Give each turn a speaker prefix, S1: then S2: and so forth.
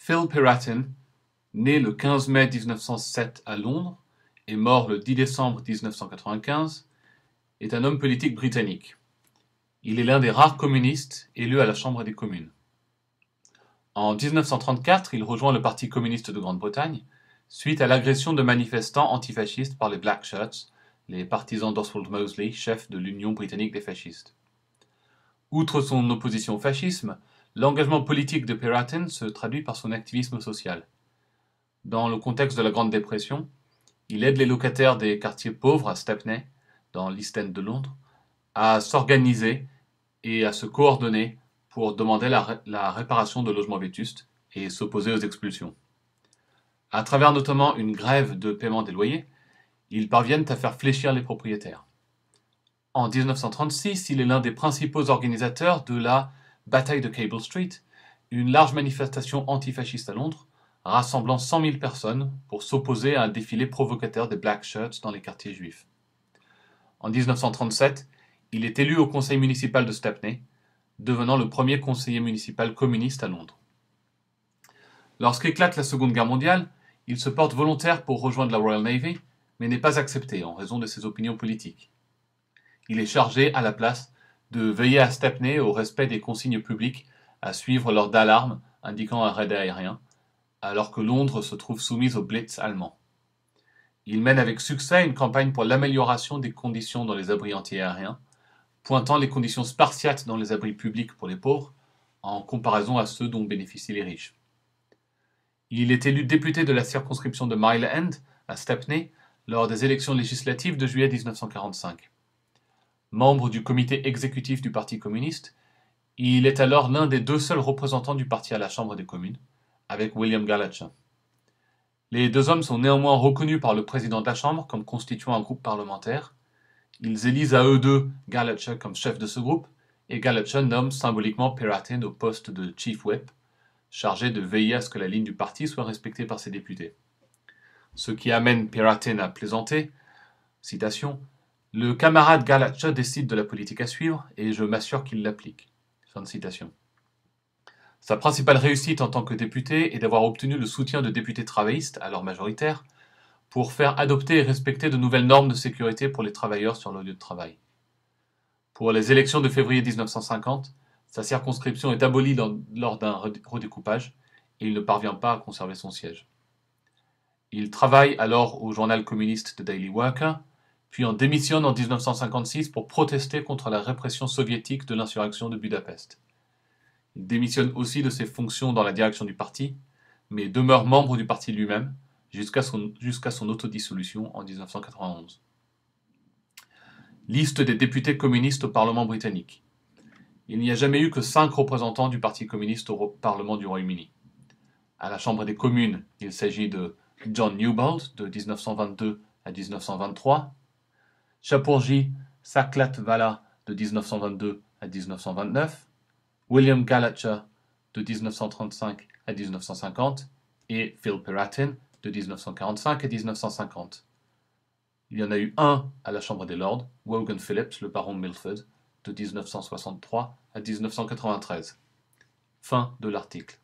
S1: Phil Piratin, né le 15 mai 1907 à Londres et mort le 10 décembre 1995, est un homme politique britannique. Il est l'un des rares communistes élus à la Chambre des communes. En 1934, il rejoint le Parti communiste de Grande-Bretagne suite à l'agression de manifestants antifascistes par les Black Shirts, les partisans d'Oswald Mosley, chef de l'Union britannique des fascistes. Outre son opposition au fascisme, l'engagement politique de Peyratin se traduit par son activisme social. Dans le contexte de la Grande Dépression, il aide les locataires des quartiers pauvres à Stepney, dans l'East End de Londres, à s'organiser et à se coordonner pour demander la, la réparation de logements vétustes et s'opposer aux expulsions. À travers notamment une grève de paiement des loyers, ils parviennent à faire fléchir les propriétaires. En 1936, il est l'un des principaux organisateurs de la Bataille de Cable Street, une large manifestation antifasciste à Londres, rassemblant 100 000 personnes pour s'opposer à un défilé provocateur des Black Shirts dans les quartiers juifs. En 1937, il est élu au conseil municipal de Stepney, devenant le premier conseiller municipal communiste à Londres. Lorsqu'éclate la Seconde Guerre mondiale, il se porte volontaire pour rejoindre la Royal Navy, mais n'est pas accepté en raison de ses opinions politiques. Il est chargé, à la place, de veiller à Stepney au respect des consignes publiques, à suivre lors d'alarmes indiquant un raid aérien, alors que Londres se trouve soumise au blitz allemand. Il mène avec succès une campagne pour l'amélioration des conditions dans les abris antiaériens, pointant les conditions spartiates dans les abris publics pour les pauvres, en comparaison à ceux dont bénéficient les riches. Il est élu député de la circonscription de Mile End à Stepney lors des élections législatives de juillet 1945. Membre du comité exécutif du Parti communiste, il est alors l'un des deux seuls représentants du parti à la Chambre des communes, avec William Gallacher. Les deux hommes sont néanmoins reconnus par le président de la Chambre comme constituant un groupe parlementaire. Ils élisent à eux deux Gallacher comme chef de ce groupe et Gallacher nomme symboliquement Peratin au poste de Chief Whip, chargé de veiller à ce que la ligne du parti soit respectée par ses députés. Ce qui amène Peratin à plaisanter citation le camarade Galacha décide de la politique à suivre et je m'assure qu'il l'applique. Fin de citation. Sa principale réussite en tant que député est d'avoir obtenu le soutien de députés travaillistes, alors majoritaires, pour faire adopter et respecter de nouvelles normes de sécurité pour les travailleurs sur le lieu de travail. Pour les élections de février 1950, sa circonscription est abolie lors d'un redécoupage et il ne parvient pas à conserver son siège. Il travaille alors au journal communiste The Daily Worker puis en démissionne en 1956 pour protester contre la répression soviétique de l'insurrection de Budapest. Il démissionne aussi de ses fonctions dans la direction du parti, mais demeure membre du parti lui-même jusqu'à son, son autodissolution en 1991. Liste des députés communistes au Parlement britannique. Il n'y a jamais eu que cinq représentants du Parti communiste au Parlement du Royaume-Uni. À la Chambre des communes, il s'agit de John Newbold de 1922 à 1923, Saklat Saklatvala de 1922 à 1929, William Gallacher de 1935 à 1950 et Phil Perratin de 1945 à 1950. Il y en a eu un à la Chambre des Lords, Wogan Phillips, le baron Milford, de 1963 à 1993. Fin de l'article.